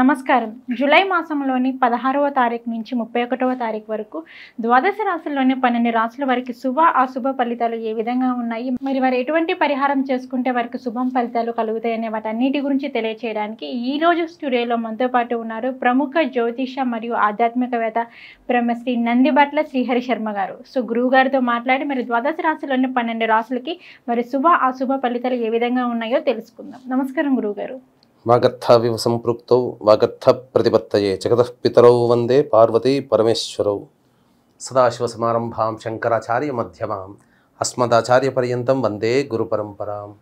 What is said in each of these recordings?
నమస్కారం జూలై మాసంలోని పదహారవ తారీఖు నుంచి ముప్పై ఒకటవ తారీఖు వరకు ద్వాదశ రాశుల్లోని పన్నెండు రాసుల వారికి శుభ అశుభ ఫలితాలు ఏ విధంగా ఉన్నాయి మరి వారు ఎటువంటి పరిహారం చేసుకుంటే వారికి శుభం ఫలితాలు కలుగుతాయనే వాటన్నిటి గురించి తెలియచేయడానికి ఈ రోజు స్టూడియోలో మనతో పాటు ఉన్నారు ప్రముఖ జ్యోతిష మరియు ఆధ్యాత్మికవేత్త బ్రహ్మశ్రీ నందిబట్ల శ్రీహరి శర్మ గారు సో గురువు గారితో మాట్లాడి మరి ద్వాదశ రాశుల్లోని పన్నెండు రాశులకి మరి శుభ అశుభ ఫలితాలు ఏ విధంగా ఉన్నాయో తెలుసుకుందాం నమస్కారం గురువు గారు వాగర్థవివ సంపృక్తౌ వాగర్థ ప్రతిపత్తయే జగతపితరౌ వందే పార్వతీ పరమేశ్వరౌ సదాశివసమారంభాం శంకరాచార్య మధ్యమాం అస్మదాచార్యపర్యంతం వందే గురు గురుపరంపరాం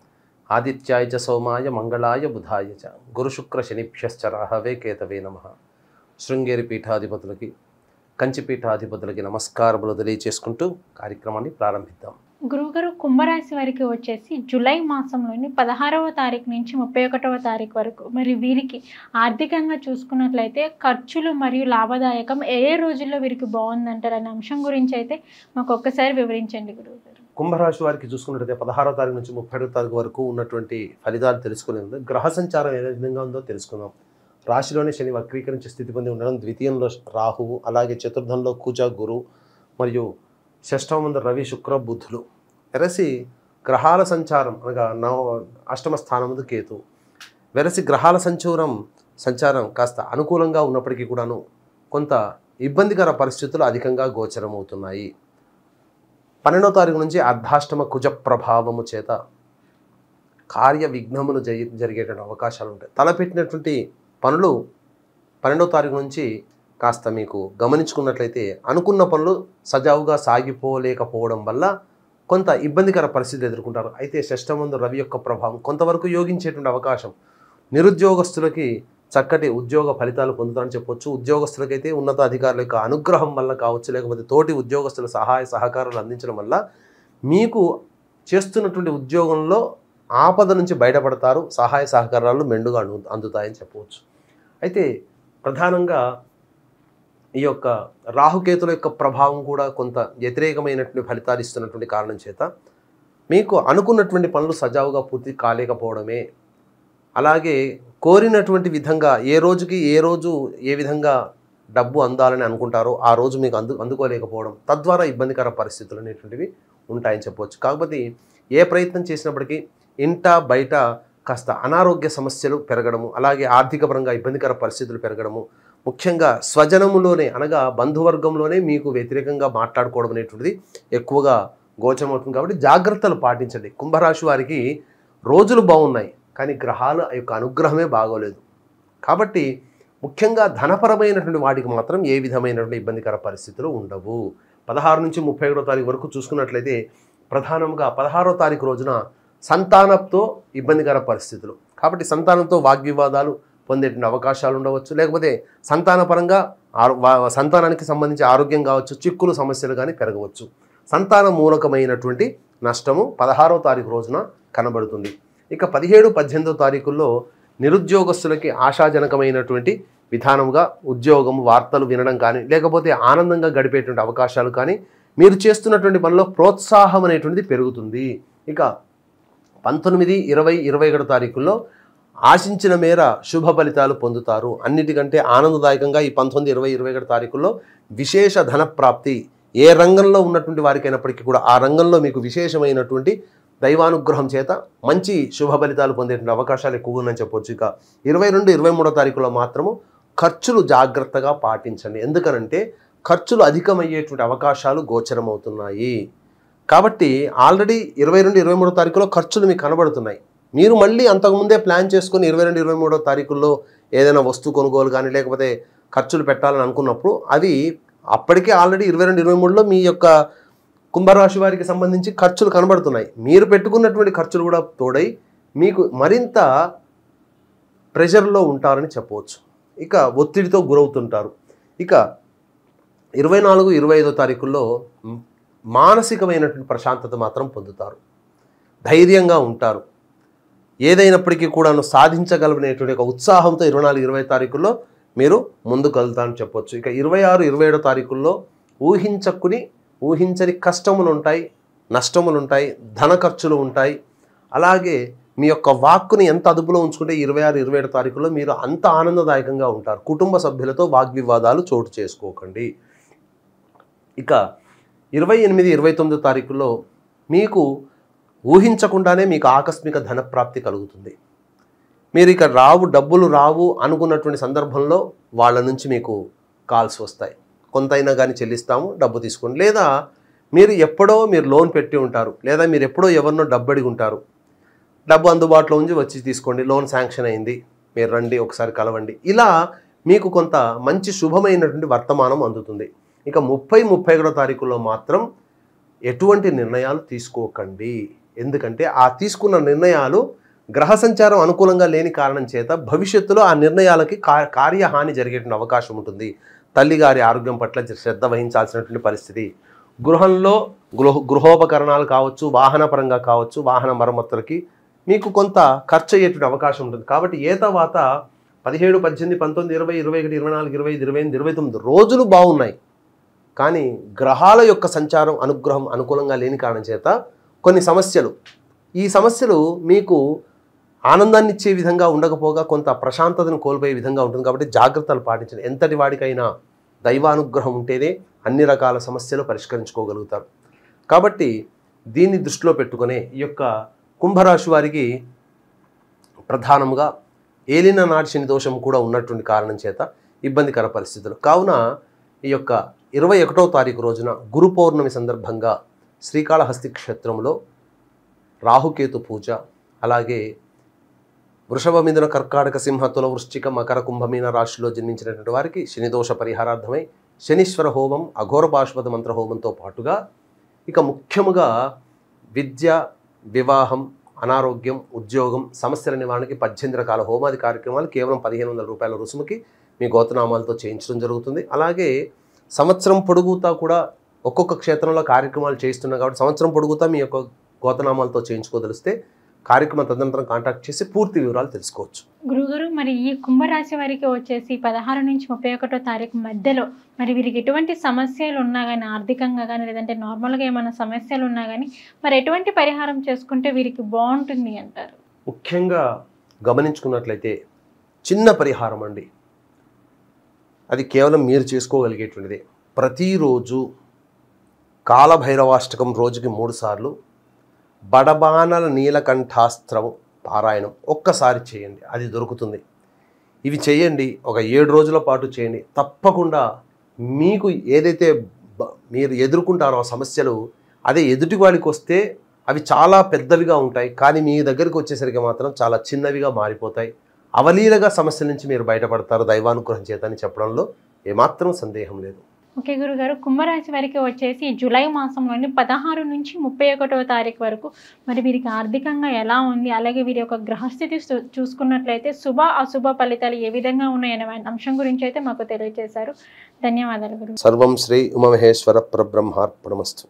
ఆదిత్యాయ చ సోమాయ మంగళాయ బుధాయ చ గురుశుక్ర రాహవే కేతవే నమ శృంగేరి పీఠాధిపతులకి కంచిపీఠాధిపతులకి నమస్కారములు తెలియచేసుకుంటూ కార్యక్రమాన్ని ప్రారంభిద్దాం గురువుగారు కుంభరాశి వారికి వచ్చేసి జూలై మాసంలోని పదహారవ తారీఖు నుంచి ముప్పై ఒకటవ తారీఖు వరకు మరి వీరికి ఆర్థికంగా చూసుకున్నట్లయితే ఖర్చులు మరియు లాభదాయకం ఏ ఏ రోజుల్లో వీరికి బాగుందంటారు అనే అంశం గురించి అయితే మాకు ఒక్కసారి వివరించండి గురువుగారు కుంభరాశి వారికి చూసుకున్నట్లయితే పదహారవ తారీఖు నుంచి ముప్పై తారీఖు వరకు ఉన్నటువంటి ఫలితాలు తెలుసుకునే గ్రహ సంచారం ఏ విధంగా ఉందో తెలుసుకుందాం రాశిలోనే శని వక్రీకరించే స్థితి పొంది ఉండడం ద్వితీయంలో రాహువు అలాగే చతుర్థంలో కూజ గురు మరియు షష్టం ముందు రవి శుక్ర బుద్ధులు వెరసి గ్రహాల సంచారం అనగా నవ అష్టమ స్థానం ముందు కేతు వెరసి గ్రహాల సంచారం సంచారం కాస్త అనుకూలంగా ఉన్నప్పటికీ కూడాను కొంత ఇబ్బందికర పరిస్థితులు అధికంగా గోచరమవుతున్నాయి పన్నెండో తారీఖు నుంచి అర్ధాష్టమ కుజ ప్రభావము చేత కార్య విఘ్నములు జరిగేటువంటి అవకాశాలు ఉంటాయి తలపెట్టినటువంటి పనులు పన్నెండో తారీఖు నుంచి కాస్త మీకు గమనించుకున్నట్లయితే అనుకున్న పనులు సజావుగా సాగిపోలేకపోవడం వల్ల కొంత ఇబ్బందికర పరిస్థితులు ఎదుర్కొంటారు అయితే షష్టమందు రవి యొక్క ప్రభావం కొంతవరకు యోగించేటువంటి అవకాశం నిరుద్యోగస్తులకి చక్కటి ఉద్యోగ ఫలితాలు పొందుతారని చెప్పొచ్చు ఉద్యోగస్తులకైతే ఉన్నత అధికారుల యొక్క అనుగ్రహం వల్ల కావచ్చు లేకపోతే తోటి ఉద్యోగస్తుల సహాయ సహకారాలు అందించడం వల్ల మీకు చేస్తున్నటువంటి ఉద్యోగంలో ఆపద నుంచి బయటపడతారు సహాయ సహకారాలు మెండుగా అందుతాయని చెప్పవచ్చు అయితే ప్రధానంగా ఈ యొక్క రాహుకేతుల యొక్క ప్రభావం కూడా కొంత వ్యతిరేకమైనటువంటి ఫలితాలు ఇస్తున్నటువంటి కారణం చేత మీకు అనుకున్నటువంటి పనులు సజావుగా పూర్తి కాలేకపోవడమే అలాగే కోరినటువంటి విధంగా ఏ రోజుకి ఏ రోజు ఏ విధంగా డబ్బు అందాలని అనుకుంటారో ఆ రోజు మీకు అందు అందుకోలేకపోవడం తద్వారా ఇబ్బందికర పరిస్థితులు అనేటువంటివి ఉంటాయని చెప్పవచ్చు కాకపోతే ఏ ప్రయత్నం చేసినప్పటికీ ఇంట బయట కాస్త అనారోగ్య సమస్యలు పెరగడము అలాగే ఆర్థికపరంగా ఇబ్బందికర పరిస్థితులు పెరగడము ముఖ్యంగా స్వజనములోనే అనగా బంధువర్గంలోనే మీకు వ్యతిరేకంగా మాట్లాడుకోవడం అనేటువంటిది ఎక్కువగా గోచరమవుతుంది కాబట్టి జాగ్రత్తలు పాటించండి కుంభరాశి వారికి రోజులు బాగున్నాయి కానీ గ్రహాల యొక్క అనుగ్రహమే బాగోలేదు కాబట్టి ముఖ్యంగా ధనపరమైనటువంటి వాటికి మాత్రం ఏ విధమైనటువంటి ఇబ్బందికర పరిస్థితులు ఉండవు పదహారు నుంచి ముప్పై ఒకటో తారీఖు వరకు చూసుకున్నట్లయితే ప్రధానంగా పదహారో తారీఖు రోజున సంతానంతో ఇబ్బందికర పరిస్థితులు కాబట్టి సంతానంతో వాగ్వివాదాలు పొందేటువంటి అవకాశాలు ఉండవచ్చు లేకపోతే సంతానపరంగా సంతానానికి సంబంధించి ఆరోగ్యం కావచ్చు చిక్కులు సమస్యలు కానీ పెరగవచ్చు సంతాన మూలకమైనటువంటి నష్టము పదహారో తారీఖు రోజున కనబడుతుంది ఇక పదిహేడు పద్దెనిమిదో తారీఖుల్లో నిరుద్యోగస్తులకి ఆశాజనకమైనటువంటి విధానంగా ఉద్యోగం వార్తలు వినడం కానీ లేకపోతే ఆనందంగా గడిపేటువంటి అవకాశాలు కానీ మీరు చేస్తున్నటువంటి పనిలో ప్రోత్సాహం అనేటువంటిది పెరుగుతుంది ఇక పంతొమ్మిది ఇరవై ఇరవై ఒకటి తారీఖుల్లో ఆశించిన మేర శుభ ఫలితాలు పొందుతారు అన్నిటికంటే ఆనందదాయకంగా ఈ పంతొమ్మిది ఇరవై ఇరవై ఒకటి తారీఖుల్లో విశేష ధన ప్రాప్తి ఏ రంగంలో ఉన్నటువంటి వారికైనప్పటికీ కూడా ఆ రంగంలో మీకు విశేషమైనటువంటి దైవానుగ్రహం చేత మంచి శుభ ఫలితాలు పొందేటువంటి అవకాశాలు ఎక్కువగా ఉన్నాయని చెప్పొచ్చు ఇక ఇరవై రెండు ఇరవై మూడో తారీఖులో మాత్రము ఖర్చులు జాగ్రత్తగా పాటించండి ఎందుకనంటే ఖర్చులు అధికమయ్యేటువంటి అవకాశాలు గోచరమవుతున్నాయి కాబట్టి ఆల్రెడీ ఇరవై రెండు ఇరవై మూడో తారీఖులో ఖర్చులు మీకు కనబడుతున్నాయి మీరు మళ్ళీ అంతకుముందే ప్లాన్ చేసుకుని ఇరవై రెండు ఇరవై మూడో తారీఖుల్లో ఏదైనా వస్తువు కొనుగోలు కానీ లేకపోతే ఖర్చులు పెట్టాలని అనుకున్నప్పుడు అది అప్పటికే ఆల్రెడీ ఇరవై రెండు ఇరవై మూడులో మీ యొక్క కుంభరాశి వారికి సంబంధించి ఖర్చులు కనబడుతున్నాయి మీరు పెట్టుకున్నటువంటి ఖర్చులు కూడా తోడై మీకు మరింత ప్రెషర్లో ఉంటారని చెప్పవచ్చు ఇక ఒత్తిడితో గురవుతుంటారు ఇక ఇరవై నాలుగు ఇరవై ఐదో తారీఖుల్లో మానసికమైనటువంటి ప్రశాంతత మాత్రం పొందుతారు ధైర్యంగా ఉంటారు ఏదైనప్పటికీ కూడాను సాధించగలనేటువంటి ఒక ఉత్సాహంతో ఇరవై నాలుగు ఇరవై తారీఖుల్లో మీరు ముందుకు అని చెప్పొచ్చు ఇక ఇరవై ఆరు ఇరవై ఏడో తారీఖుల్లో ఊహించకుని ఊహించని కష్టములు ఉంటాయి నష్టములు ఉంటాయి ధన ఖర్చులు ఉంటాయి అలాగే మీ యొక్క వాక్కుని ఎంత అదుపులో ఉంచుకుంటే ఇరవై ఆరు ఇరవై ఏడు తారీఖులో మీరు అంత ఆనందదాయకంగా ఉంటారు కుటుంబ సభ్యులతో వాగ్వివాదాలు చోటు చేసుకోకండి ఇక ఇరవై ఎనిమిది ఇరవై తొమ్మిది తారీఖులో మీకు ఊహించకుండానే మీకు ఆకస్మిక ధనప్రాప్తి కలుగుతుంది మీరు ఇక రావు డబ్బులు రావు అనుకున్నటువంటి సందర్భంలో వాళ్ళ నుంచి మీకు కాల్స్ వస్తాయి కొంతైనా కానీ చెల్లిస్తాము డబ్బు తీసుకోండి లేదా మీరు ఎప్పుడో మీరు లోన్ పెట్టి ఉంటారు లేదా మీరు ఎప్పుడో ఎవరినో డబ్బు అడిగి ఉంటారు డబ్బు అందుబాటులో ఉంచి వచ్చి తీసుకోండి లోన్ శాంక్షన్ అయింది మీరు రండి ఒకసారి కలవండి ఇలా మీకు కొంత మంచి శుభమైనటువంటి వర్తమానం అందుతుంది ఇక ముప్పై ముప్పై ఒకటో తారీఖులో మాత్రం ఎటువంటి నిర్ణయాలు తీసుకోకండి ఎందుకంటే ఆ తీసుకున్న నిర్ణయాలు గ్రహ సంచారం అనుకూలంగా లేని కారణం చేత భవిష్యత్తులో ఆ నిర్ణయాలకి కార్యహాని జరిగేటువంటి అవకాశం ఉంటుంది తల్లిగారి ఆరోగ్యం పట్ల శ్రద్ధ వహించాల్సినటువంటి పరిస్థితి గృహంలో గృహ గృహోపకరణాలు కావచ్చు వాహనపరంగా కావచ్చు వాహన మరమ్మతులకి మీకు కొంత ఖర్చు అయ్యేటువంటి అవకాశం ఉంటుంది కాబట్టి ఏ తర్వాత పదిహేడు పద్దెనిమిది పంతొమ్మిది ఇరవై ఇరవై ఒకటి ఇరవై నాలుగు ఇరవై ఐదు ఇరవై ఎనిమిది ఇరవై తొమ్మిది రోజులు బాగున్నాయి కానీ గ్రహాల యొక్క సంచారం అనుగ్రహం అనుకూలంగా లేని కారణం చేత కొన్ని సమస్యలు ఈ సమస్యలు మీకు ఆనందాన్ని ఇచ్చే విధంగా ఉండకపోగా కొంత ప్రశాంతతను కోల్పోయే విధంగా ఉంటుంది కాబట్టి జాగ్రత్తలు పాటించండి ఎంతటి వాడికైనా దైవానుగ్రహం ఉంటేనే అన్ని రకాల సమస్యలు పరిష్కరించుకోగలుగుతారు కాబట్టి దీన్ని దృష్టిలో పెట్టుకునే ఈ యొక్క కుంభరాశి వారికి ప్రధానంగా ఏలిన నాటి శని దోషం కూడా ఉన్నటువంటి కారణం చేత ఇబ్బందికర పరిస్థితులు కావున ఈ యొక్క ఇరవై ఒకటో తారీఖు రోజున గురు పౌర్ణమి సందర్భంగా శ్రీకాళహస్తి క్షేత్రంలో రాహుకేతు పూజ అలాగే వృషభ మీదున కర్కాటక సింహతుల వృశ్చిక మకర కుంభమీన రాశిలో జన్మించినటువంటి వారికి శనిదోష పరిహారార్థమై శనీశ్వర హోమం అఘోర పాశ్వత మంత్ర హోమంతో పాటుగా ఇక ముఖ్యముగా విద్య వివాహం అనారోగ్యం ఉద్యోగం సమస్యల నివారణకి పద్దెనిమిది రకాల హోమాది కార్యక్రమాలు కేవలం పదిహేను వందల రూపాయల రుసుముకి మీ గోతనామాలతో చేయించడం జరుగుతుంది అలాగే సంవత్సరం పొడుగుతా కూడా ఒక్కొక్క క్షేత్రంలో కార్యక్రమాలు చేయిస్తున్నాం కాబట్టి సంవత్సరం పొడుగుతా మీ యొక్క గోతనామాలతో చేయించుకోదలిస్తే కార్యక్రమం తదనంతరం కాంటాక్ట్ చేసి పూర్తి వివరాలు తెలుసుకోవచ్చు గురుగురు మరి ఈ కుంభరాశి వారికి వచ్చేసి పదహారు నుంచి ముప్పై ఒకటో తారీఖు మధ్యలో మరి వీరికి ఎటువంటి సమస్యలు ఉన్నా కానీ ఆర్థికంగా కానీ లేదంటే నార్మల్గా ఏమైనా సమస్యలు ఉన్నా కానీ మరి ఎటువంటి పరిహారం చేసుకుంటే వీరికి బాగుంటుంది అంటారు ముఖ్యంగా గమనించుకున్నట్లయితే చిన్న పరిహారం అండి అది కేవలం మీరు చేసుకోగలిగేటువంటిదే ప్రతిరోజు కాలభైరవాష్టకం రోజుకి మూడుసార్లు బడబానల నీలకంఠాస్త్రం పారాయణం ఒక్కసారి చేయండి అది దొరుకుతుంది ఇవి చేయండి ఒక ఏడు రోజుల పాటు చేయండి తప్పకుండా మీకు ఏదైతే మీరు ఎదుర్కొంటారో సమస్యలు అదే ఎదుటి వాడికి వస్తే అవి చాలా పెద్దవిగా ఉంటాయి కానీ మీ దగ్గరికి వచ్చేసరికి మాత్రం చాలా చిన్నవిగా మారిపోతాయి అవలీలగా సమస్య నుంచి మీరు బయటపడతారు దైవానుగ్రహం అని చెప్పడంలో ఏమాత్రం సందేహం లేదు ఓకే గురుగారు కుంభరాశి వారికి వచ్చేసి జూలై మాసంలోని పదహారు నుంచి ముప్పై ఒకటవ తారీఖు వరకు మరి వీరికి ఆర్థికంగా ఎలా ఉంది అలాగే వీరి యొక్క గ్రహస్థితి చూసుకున్నట్లయితే శుభ అశుభ ఫలితాలు ఏ విధంగా ఉన్నాయనే అంశం గురించి అయితే మాకు తెలియజేశారు ధన్యవాదాలు గురు సర్వం శ్రీ ఉమమహేశ్వర పరబ్రహ్మార్పణమస్తు